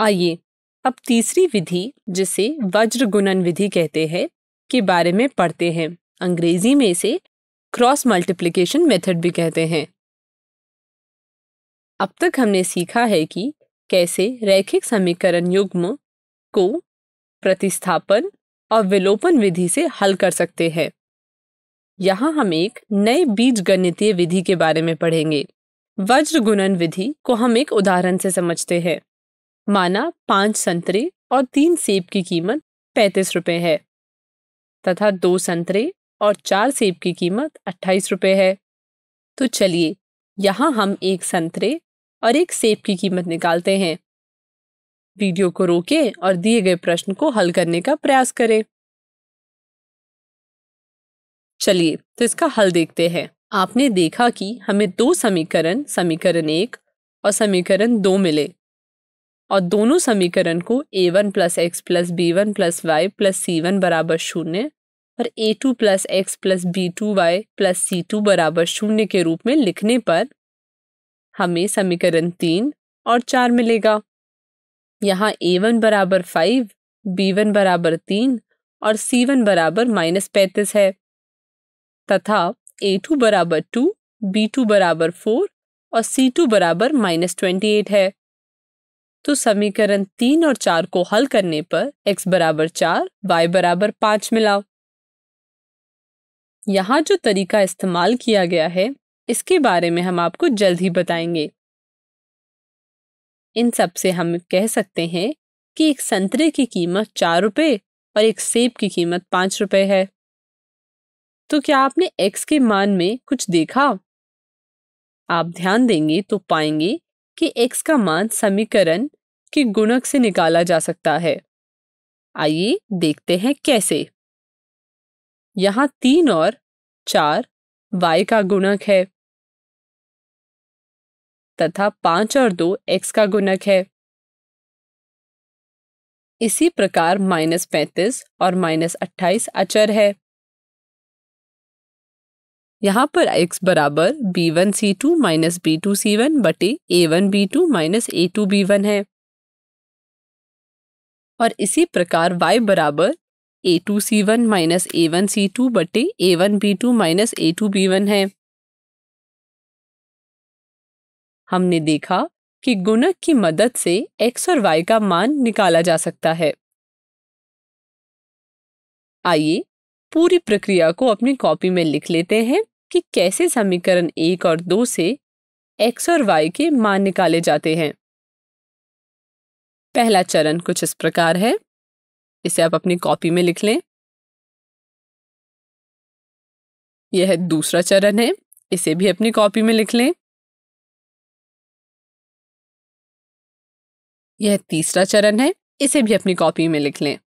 आइए अब तीसरी विधि जिसे वज्र गुणन विधि कहते हैं के बारे में पढ़ते हैं अंग्रेजी में इसे क्रॉस मल्टीप्लिकेशन मेथड भी कहते हैं अब तक हमने सीखा है कि कैसे रैखिक समीकरण युग्म को प्रतिस्थापन और विलोपन विधि से हल कर सकते हैं यहाँ हम एक नए बीज गणितीय विधि के बारे में पढ़ेंगे वज्र गुणन विधि को हम एक उदाहरण से समझते हैं माना पांच संतरे और तीन सेब की कीमत पैंतीस रुपये है तथा दो संतरे और चार सेब की कीमत अट्ठाईस रुपये है तो चलिए यहाँ हम एक संतरे और एक सेब की कीमत निकालते हैं वीडियो को रोकें और दिए गए प्रश्न को हल करने का प्रयास करें चलिए तो इसका हल देखते हैं आपने देखा कि हमें दो समीकरण समीकरण एक और समीकरण दो मिले और दोनों समीकरण को A one plus X plus B one plus Y plus C one बराबर शून्य और A two plus X plus B two Y plus C two बराबर शून्य के रूप में लिखने पर हमें समीकरण तीन और चार मिलेगा यहाँ ए वन बराबर फाइव बी वन बराबर तीन और सी वन बराबर माइनस पैंतीस है तथा ए टू बराबर टू बी टू बराबर फोर और सी टू बराबर माइनस ट्वेंटी एट है तो समीकरण तीन और चार को हल करने पर x बराबर चार वाई बराबर पांच मिलाओ यहाँ जो तरीका इस्तेमाल किया गया है इसके बारे में हम आपको जल्द ही बताएंगे इन सब से हम कह सकते हैं कि एक संतरे की कीमत चार रुपये और एक सेब की कीमत पाँच रुपये है तो क्या आपने x के मान में कुछ देखा आप ध्यान देंगे तो पाएंगे कि x का मान समीकरण के गुणक से निकाला जा सकता है आइए देखते हैं कैसे यहाँ तीन और चार y का गुणक है तथा पांच और दो x का गुणक है इसी प्रकार माइनस पैंतीस और माइनस अट्ठाईस अचर है यहाँ पर x बराबर B one C two minus B two C one बटे A one B two minus A two B one है और इसी प्रकार y बराबर A two C one minus A one C two बटे A one B two minus A two B one है हमने देखा कि गुणक की मदद से x और y का मान निकाला जा सकता है आइए पूरी प्रक्रिया को अपनी कॉपी में लिख लेते हैं कि कैसे समीकरण एक और दो से एक्स और वाई के मान निकाले जाते हैं पहला चरण कुछ इस प्रकार है इसे आप अपनी कॉपी में लिख लें यह दूसरा चरण है इसे भी अपनी कॉपी में लिख लें यह तीसरा चरण है इसे भी अपनी कॉपी में लिख लें